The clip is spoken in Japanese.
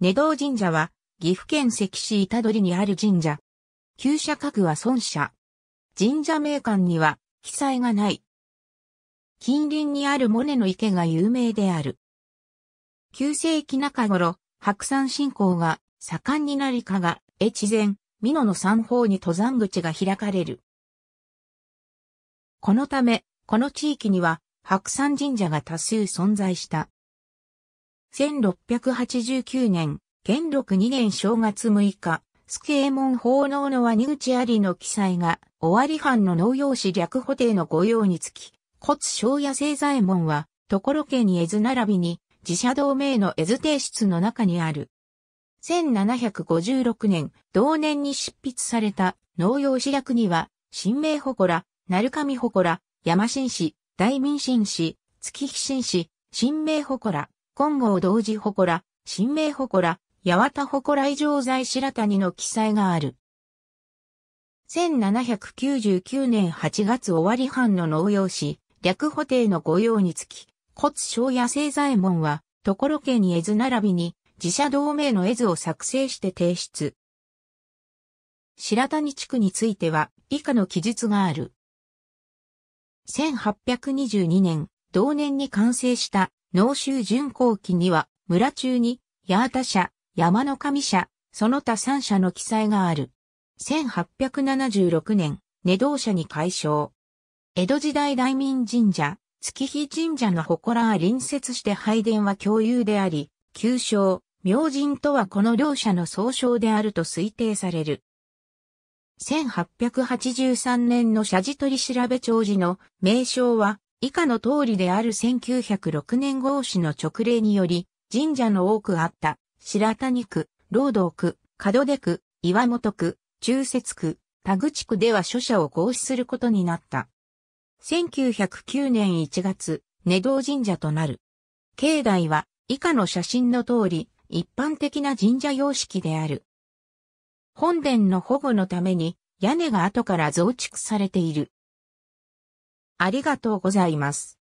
根堂神社は、岐阜県関市板取にある神社。旧社家具は孫社。神社名館には、記載がない。近隣にあるモネの池が有名である。旧世紀中頃、白山信仰が盛んになりかが、越前、美濃の三方に登山口が開かれる。このため、この地域には白山神社が多数存在した。1689年、元禄2年正月6日、助ー衛門奉納の鰐口ありの記載が、尾張藩の農業士略補定の御用につき、骨商や製左衛門は、所家に絵図並びに、自社同盟の絵図提出の中にある。1756年、同年に執筆された農業史略には、新名祠、鳴上祠、山新市、大民新市、月日新市、新名祠、金剛同時祠、神明祠、八幡祠以上在白谷の記載がある。1799年8月終わり藩の農用紙、略補定の御用につき、骨小野生左衛門は、ところ家に絵図並びに、自社同盟の絵図を作成して提出。白谷地区については、以下の記述がある。1822年、同年に完成した農州巡行記には、村中に、八幡社、山の神社、その他三社の記載がある。1876年、寝道社に改称。江戸時代大民神社、月日神社の祠は隣接して拝殿は共有であり、旧称、明神とはこの両者の総称であると推定される。1883年の社寺取調べ長寺の名称は以下の通りである1906年合祀の直令により、神社の多くあった、白谷区、労働区、門出区、岩本区、中節区、田口区では書社を合祀することになった。1909年1月、根道神社となる。境内は、以下の写真の通り、一般的な神社様式である。本殿の保護のために、屋根が後から増築されている。ありがとうございます。